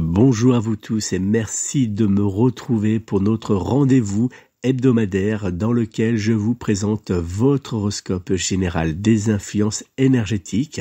Bonjour à vous tous et merci de me retrouver pour notre rendez-vous hebdomadaire dans lequel je vous présente votre horoscope général des influences énergétiques.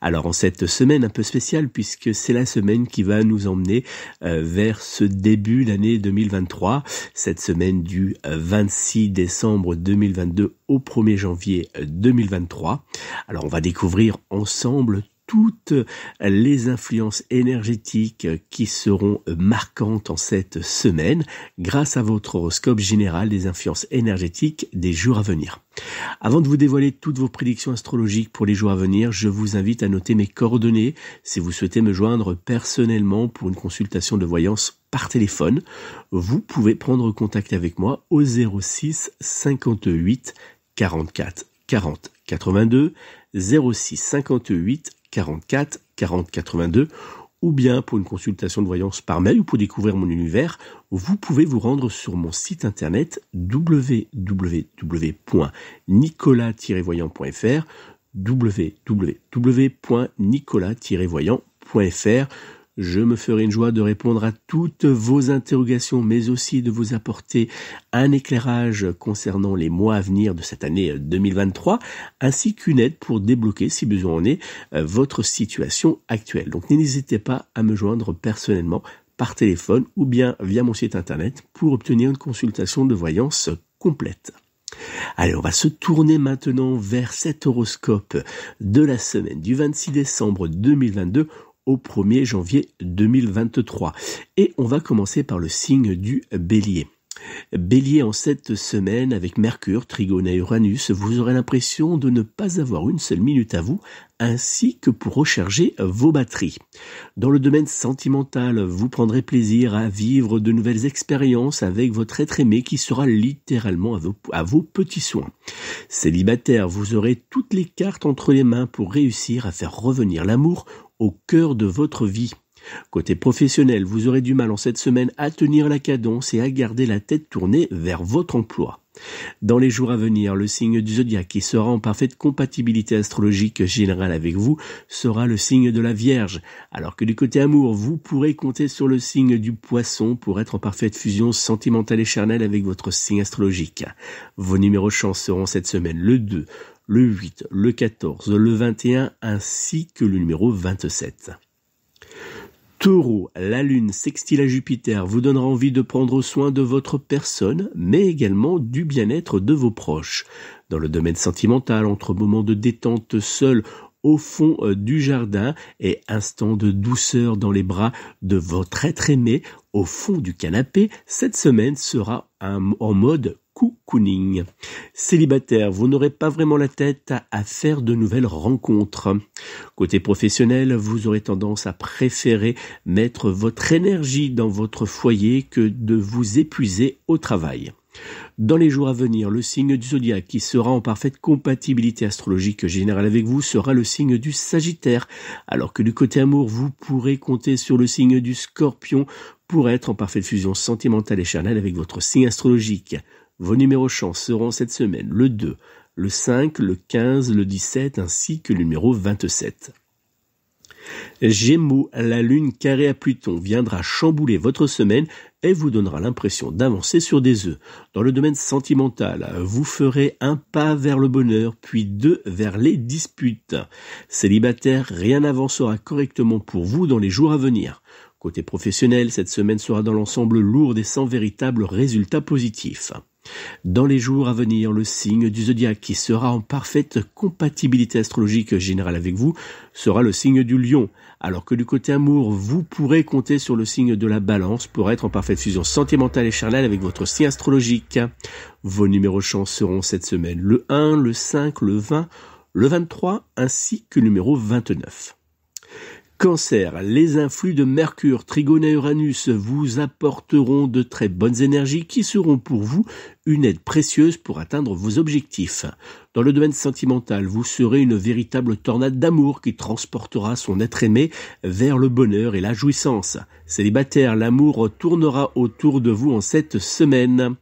Alors en cette semaine un peu spéciale puisque c'est la semaine qui va nous emmener euh, vers ce début d'année 2023, cette semaine du 26 euh, décembre 2022 au 1er janvier 2023. Euh, Alors on va découvrir ensemble toutes les influences énergétiques qui seront marquantes en cette semaine grâce à votre horoscope général des influences énergétiques des jours à venir. Avant de vous dévoiler toutes vos prédictions astrologiques pour les jours à venir, je vous invite à noter mes coordonnées si vous souhaitez me joindre personnellement pour une consultation de voyance par téléphone. Vous pouvez prendre contact avec moi au 06 58 44 40 82 06 58 44 40 82 ou bien pour une consultation de voyance par mail ou pour découvrir mon univers, vous pouvez vous rendre sur mon site internet www.nicolas-voyant.fr www.nicolas-voyant.fr je me ferai une joie de répondre à toutes vos interrogations, mais aussi de vous apporter un éclairage concernant les mois à venir de cette année 2023, euh, ainsi qu'une aide pour débloquer, si besoin en est, euh, votre situation actuelle. Donc n'hésitez pas à me joindre personnellement par téléphone ou bien via mon site internet pour obtenir une consultation de voyance complète. Allez, on va se tourner maintenant vers cet horoscope de la semaine du 26 décembre 2022 au 1er janvier 2023. Et on va commencer par le signe du bélier. Bélier en cette semaine avec Mercure, Trigone et Uranus, vous aurez l'impression de ne pas avoir une seule minute à vous, ainsi que pour recharger vos batteries. Dans le domaine sentimental, vous prendrez plaisir à vivre de nouvelles expériences avec votre être aimé qui sera littéralement à vos, à vos petits soins. Célibataire, vous aurez toutes les cartes entre les mains pour réussir à faire revenir l'amour au cœur de votre vie. Côté professionnel, vous aurez du mal en cette semaine à tenir la cadence et à garder la tête tournée vers votre emploi. Dans les jours à venir, le signe du zodiaque qui sera en parfaite compatibilité astrologique générale avec vous sera le signe de la Vierge, alors que du côté amour, vous pourrez compter sur le signe du Poisson pour être en parfaite fusion sentimentale et charnelle avec votre signe astrologique. Vos numéros chance seront cette semaine le 2, le 8, le 14, le 21 ainsi que le numéro 27. Taureau, la Lune sextile à Jupiter vous donnera envie de prendre soin de votre personne, mais également du bien-être de vos proches. Dans le domaine sentimental, entre moments de détente seul au fond euh, du jardin et instants de douceur dans les bras de votre être aimé au fond du canapé, cette semaine sera en mode cocooning. Célibataire, vous n'aurez pas vraiment la tête à faire de nouvelles rencontres. Côté professionnel, vous aurez tendance à préférer mettre votre énergie dans votre foyer que de vous épuiser au travail. Dans les jours à venir, le signe du zodiaque qui sera en parfaite compatibilité astrologique générale avec vous sera le signe du Sagittaire, alors que du côté amour, vous pourrez compter sur le signe du Scorpion pour être en parfaite fusion sentimentale et charnelle avec votre signe astrologique. Vos numéros chance seront cette semaine le 2, le 5, le 15, le 17 ainsi que le numéro 27. Gémeaux, la lune carrée à Pluton viendra chambouler votre semaine et vous donnera l'impression d'avancer sur des œufs. Dans le domaine sentimental, vous ferez un pas vers le bonheur, puis deux vers les disputes. Célibataire, rien n'avancera correctement pour vous dans les jours à venir. Côté professionnel, cette semaine sera dans l'ensemble lourde et sans véritable résultat positif. Dans les jours à venir, le signe du zodiaque qui sera en parfaite compatibilité astrologique générale avec vous sera le signe du lion, alors que du côté amour, vous pourrez compter sur le signe de la balance pour être en parfaite fusion sentimentale et charnelle avec votre signe astrologique. Vos numéros chance seront cette semaine le 1, le 5, le 20, le 23 ainsi que le numéro 29. Cancer, les influx de Mercure, Trigone et Uranus vous apporteront de très bonnes énergies qui seront pour vous une aide précieuse pour atteindre vos objectifs. Dans le domaine sentimental, vous serez une véritable tornade d'amour qui transportera son être aimé vers le bonheur et la jouissance. Célibataire, l'amour tournera autour de vous en cette semaine.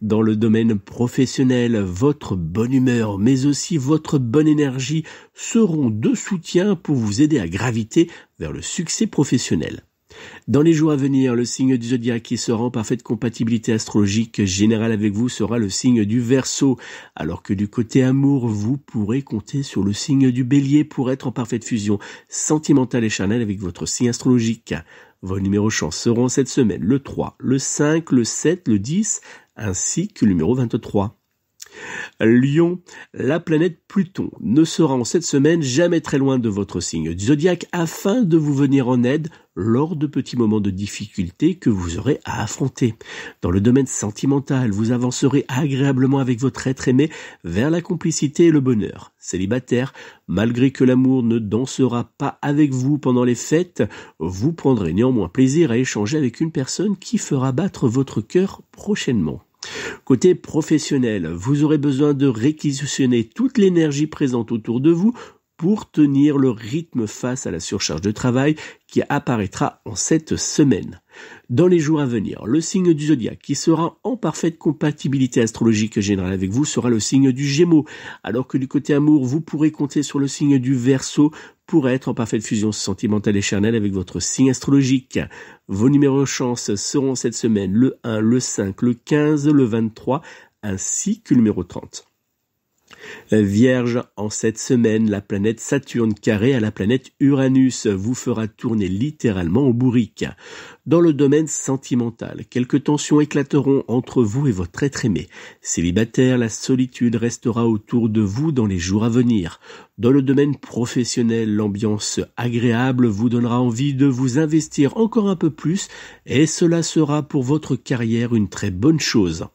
Dans le domaine professionnel, votre bonne humeur, mais aussi votre bonne énergie seront de soutien pour vous aider à graviter vers le succès professionnel. Dans les jours à venir, le signe du zodiaque qui sera en parfaite compatibilité astrologique générale avec vous sera le signe du Verseau, alors que du côté amour, vous pourrez compter sur le signe du Bélier pour être en parfaite fusion sentimentale et charnelle avec votre signe astrologique. Vos numéros chance seront cette semaine le 3, le 5, le 7, le 10, ainsi que le numéro 23. Lion, la planète Pluton ne sera en cette semaine jamais très loin de votre signe du zodiaque afin de vous venir en aide lors de petits moments de difficulté que vous aurez à affronter. Dans le domaine sentimental, vous avancerez agréablement avec votre être aimé vers la complicité et le bonheur. Célibataire, malgré que l'amour ne dansera pas avec vous pendant les fêtes, vous prendrez néanmoins plaisir à échanger avec une personne qui fera battre votre cœur prochainement. Côté professionnel, vous aurez besoin de réquisitionner toute l'énergie présente autour de vous pour tenir le rythme face à la surcharge de travail qui apparaîtra en cette semaine. Dans les jours à venir, le signe du zodiaque qui sera en parfaite compatibilité astrologique générale avec vous sera le signe du Gémeaux, alors que du côté amour, vous pourrez compter sur le signe du Verseau pour être en parfaite fusion sentimentale et charnelle avec votre signe astrologique. Vos numéros chance seront cette semaine le 1, le 5, le 15, le 23, ainsi que le numéro 30. Euh, Vierge, en cette semaine, la planète Saturne carrée à la planète Uranus vous fera tourner littéralement au bourrique. Dans le domaine sentimental, quelques tensions éclateront entre vous et votre être aimé. Célibataire, la solitude restera autour de vous dans les jours à venir. Dans le domaine professionnel, l'ambiance agréable vous donnera envie de vous investir encore un peu plus et cela sera pour votre carrière une très bonne chose.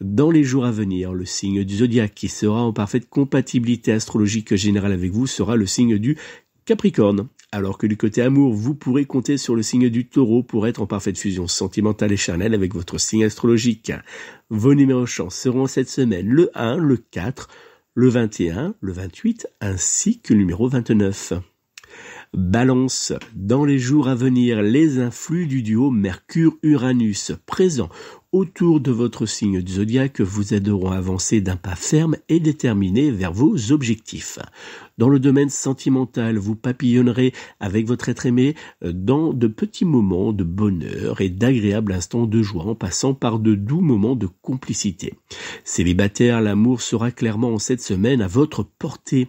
Dans les jours à venir, le signe du zodiaque qui sera en compatibilité astrologique générale avec vous sera le signe du Capricorne. Alors que du côté amour, vous pourrez compter sur le signe du taureau pour être en parfaite fusion sentimentale et charnelle avec votre signe astrologique. Vos numéros chance seront cette semaine le 1, le 4, le 21, le 28 ainsi que le numéro 29. Balance, dans les jours à venir, les influx du duo Mercure-Uranus présents autour de votre signe du zodiaque vous aideront à avancer d'un pas ferme et déterminé vers vos objectifs. Dans le domaine sentimental, vous papillonnerez avec votre être aimé euh, dans de petits moments de bonheur et d'agréables instants de joie en passant par de doux moments de complicité. Célibataire, l'amour sera clairement en cette semaine à votre portée.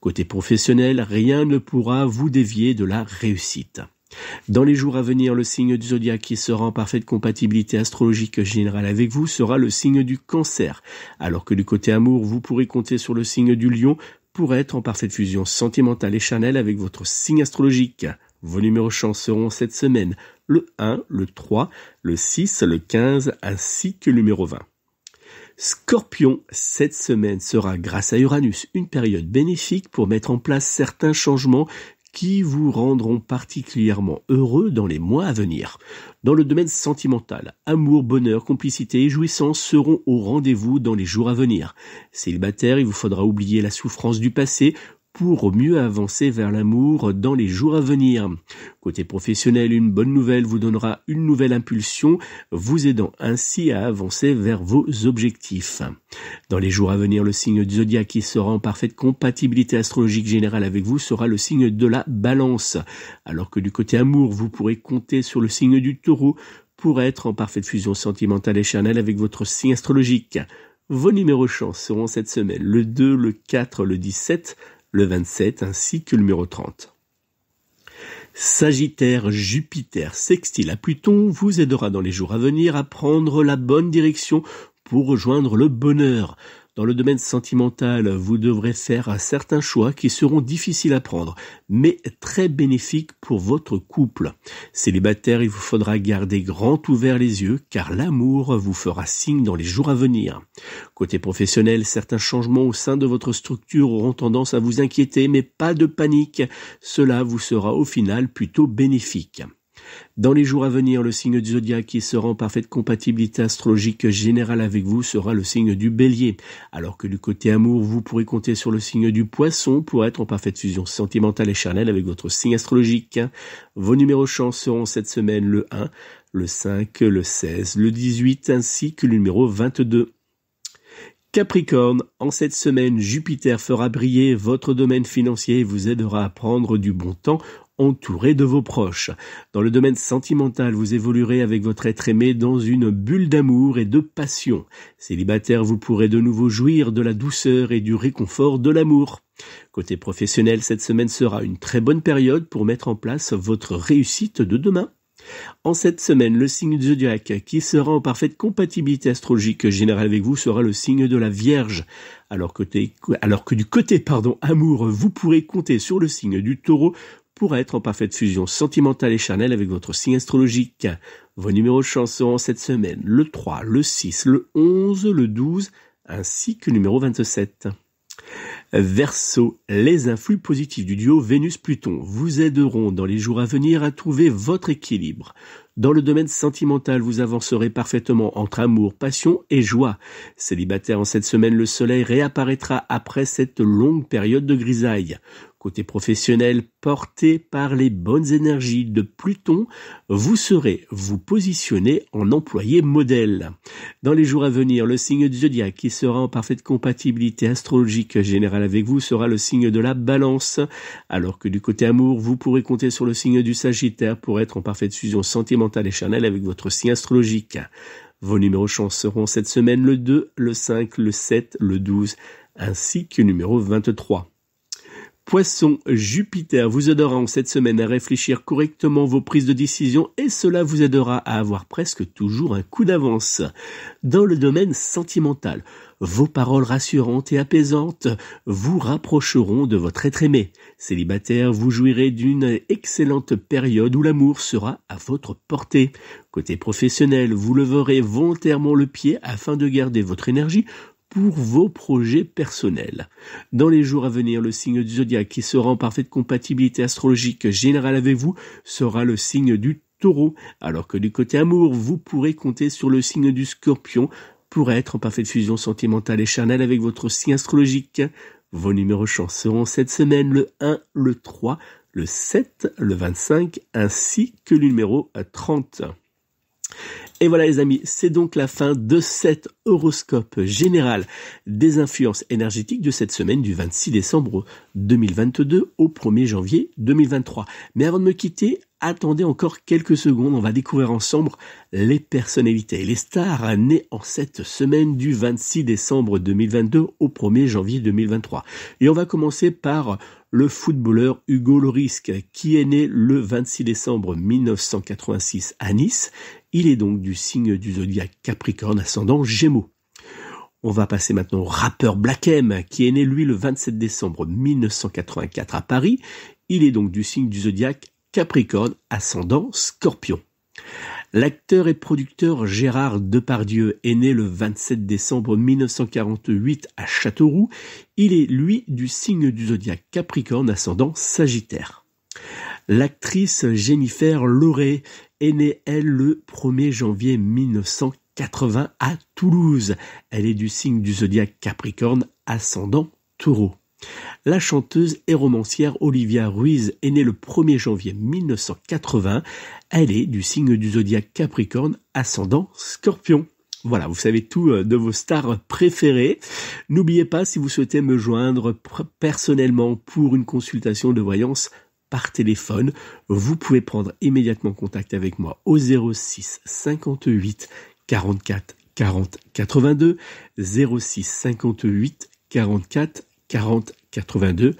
Côté professionnel, rien ne pourra vous dévier de la réussite. Dans les jours à venir, le signe du zodiaque qui sera en parfaite compatibilité astrologique générale avec vous sera le signe du cancer, alors que du côté amour, vous pourrez compter sur le signe du lion pour être en parfaite fusion sentimentale et charnelle avec votre signe astrologique. Vos numéros chance seront cette semaine le 1, le 3, le 6, le 15 ainsi que le numéro 20. Scorpion, cette semaine sera grâce à Uranus une période bénéfique pour mettre en place certains changements qui vous rendront particulièrement heureux dans les mois à venir. Dans le domaine sentimental, amour, bonheur, complicité et jouissance seront au rendez-vous dans les jours à venir. Célibataire, il vous faudra oublier la souffrance du passé pour mieux avancer vers l'amour dans les jours à venir. Côté professionnel, une bonne nouvelle vous donnera une nouvelle impulsion, vous aidant ainsi à avancer vers vos objectifs. Dans les jours à venir, le signe du zodiaque qui sera en parfaite compatibilité astrologique générale avec vous sera le signe de la balance, alors que du côté amour, vous pourrez compter sur le signe du taureau pour être en parfaite fusion sentimentale et charnelle avec votre signe astrologique. Vos numéros chance seront cette semaine le 2, le 4, le 17, le 27, ainsi que le numéro Sagittaire, Jupiter, sextile à Pluton vous aidera dans les jours à venir à prendre la bonne direction pour rejoindre le bonheur. Dans le domaine sentimental, vous devrez faire certains choix qui seront difficiles à prendre, mais très bénéfiques pour votre couple. Célibataire, il vous faudra garder grand ouvert les yeux, car l'amour vous fera signe dans les jours à venir. Côté professionnel, certains changements au sein de votre structure auront tendance à vous inquiéter, mais pas de panique. Cela vous sera au final plutôt bénéfique. Dans les jours à venir, le signe du zodiaque qui sera en parfaite compatibilité astrologique générale avec vous sera le signe du bélier, alors que du côté amour, vous pourrez compter sur le signe du poisson pour être en parfaite fusion sentimentale et charnelle avec votre signe astrologique. Vos numéros chance seront cette semaine le 1, le 5, le 16, le 18 ainsi que le numéro 22. Capricorne, en cette semaine, Jupiter fera briller votre domaine financier et vous aidera à prendre du bon temps entouré de vos proches. Dans le domaine sentimental, vous évoluerez avec votre être aimé dans une bulle d'amour et de passion. Célibataire, vous pourrez de nouveau jouir de la douceur et du réconfort de l'amour. Côté professionnel, cette semaine sera une très bonne période pour mettre en place votre réussite de demain. En cette semaine, le signe du zodiaque qui sera en parfaite compatibilité astrologique générale avec vous sera le signe de la Vierge. Alors, alors que du côté pardon, amour, vous pourrez compter sur le signe du taureau pour être en parfaite fusion sentimentale et charnelle avec votre signe astrologique. Vos numéros de chansons cette semaine le 3, le 6, le 11, le 12, ainsi que le numéro 27. Verso, les influx positifs du duo Vénus-Pluton vous aideront dans les jours à venir à trouver votre équilibre. Dans le domaine sentimental, vous avancerez parfaitement entre amour, passion et joie. Célibataire en cette semaine, le soleil réapparaîtra après cette longue période de grisaille. Côté professionnel, porté par les bonnes énergies de Pluton, vous serez vous positionner en employé modèle. Dans les jours à venir, le signe du zodiaque qui sera en parfaite compatibilité astrologique générale avec vous sera le signe de la balance, alors que du côté amour, vous pourrez compter sur le signe du Sagittaire pour être en parfaite fusion sentimentale et charnelle avec votre signe astrologique. Vos numéros chance seront cette semaine le 2, le 5, le 7, le 12, ainsi que numéro 23. Poisson, Jupiter vous aidera en cette semaine à réfléchir correctement vos prises de décision et cela vous aidera à avoir presque toujours un coup d'avance. Dans le domaine sentimental, vos paroles rassurantes et apaisantes vous rapprocheront de votre être aimé. Célibataire, vous jouirez d'une excellente période où l'amour sera à votre portée. Côté professionnel, vous leverez volontairement le pied afin de garder votre énergie pour vos projets personnels. Dans les jours à venir, le signe du zodiaque qui sera en parfaite compatibilité astrologique générale avec vous sera le signe du taureau, alors que du côté amour, vous pourrez compter sur le signe du scorpion pour être en parfaite fusion sentimentale et charnelle avec votre signe astrologique. Vos numéros chance seront cette semaine le 1, le 3, le 7, le 25 ainsi que le numéro 30. Et voilà les amis, c'est donc la fin de cet horoscope général des influences énergétiques de cette semaine du 26 décembre 2022 au 1er janvier 2023. Mais avant de me quitter, attendez encore quelques secondes, on va découvrir ensemble les personnalités, les stars nées en cette semaine du 26 décembre 2022 au 1er janvier 2023. Et on va commencer par le footballeur Hugo Lorisque, qui est né le 26 décembre 1986 à Nice il est donc du signe du zodiaque Capricorne ascendant Gémeaux. On va passer maintenant au rappeur Black M, qui est né lui le 27 décembre 1984 à Paris. Il est donc du signe du zodiaque Capricorne ascendant Scorpion. L'acteur et producteur Gérard Depardieu est né le 27 décembre 1948 à Châteauroux. Il est, lui, du signe du zodiaque Capricorne ascendant Sagittaire. L'actrice Jennifer Lauré est née, elle, le 1er janvier 1980 à Toulouse. Elle est du signe du zodiaque Capricorne ascendant Taureau. La chanteuse et romancière Olivia Ruiz est née le 1er janvier 1980. Elle est du signe du zodiaque Capricorne ascendant Scorpion. Voilà, vous savez tout euh, de vos stars préférées. N'oubliez pas, si vous souhaitez me joindre personnellement pour une consultation de voyance, par téléphone. Vous pouvez prendre immédiatement contact avec moi au 06 58 44 40 82 06 58 44 40 82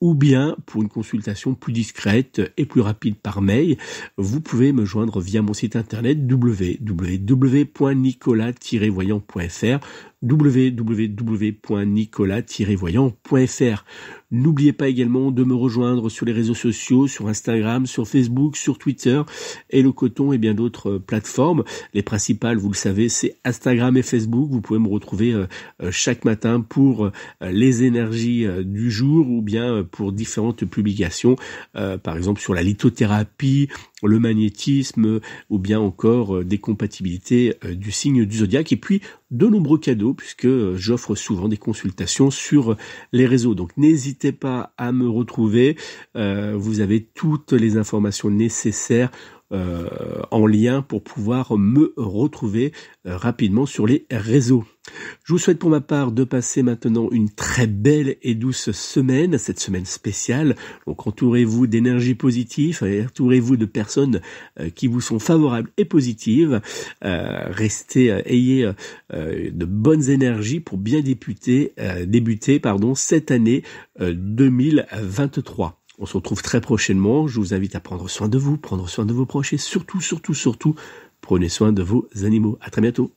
ou bien pour une consultation plus discrète et plus rapide par mail, vous pouvez me joindre via mon site internet www.nicolas-voyant.fr www.nicolas-voyant.fr. N'oubliez pas également de me rejoindre sur les réseaux sociaux, sur Instagram, sur Facebook, sur Twitter et le coton et bien d'autres euh, plateformes. Les principales, vous le savez, c'est Instagram et Facebook. Vous pouvez me retrouver euh, euh, chaque matin pour les énergies du jour ou bien pour différentes publications, par exemple sur la lithothérapie, le magnétisme ou bien encore euh, des compatibilités euh, du signe du zodiaque et puis de nombreux cadeaux puisque euh, j'offre souvent des consultations sur les réseaux. Donc n'hésitez pas à me retrouver, vous avez toutes les informations nécessaires euh, en lien pour pouvoir me retrouver euh, rapidement sur les réseaux. Je vous souhaite pour ma part de passer maintenant une très belle et douce semaine, cette semaine spéciale. Donc entourez-vous d'énergie positive, entourez-vous de personnes euh, qui vous sont favorables et positives. restez, ayez de bonnes énergies pour bien débuter, débuter pardon, cette année 2023. On se retrouve très prochainement. Je vous invite à prendre soin de vous, prendre soin de vos proches et surtout, surtout, surtout, prenez soin de vos animaux. À très bientôt.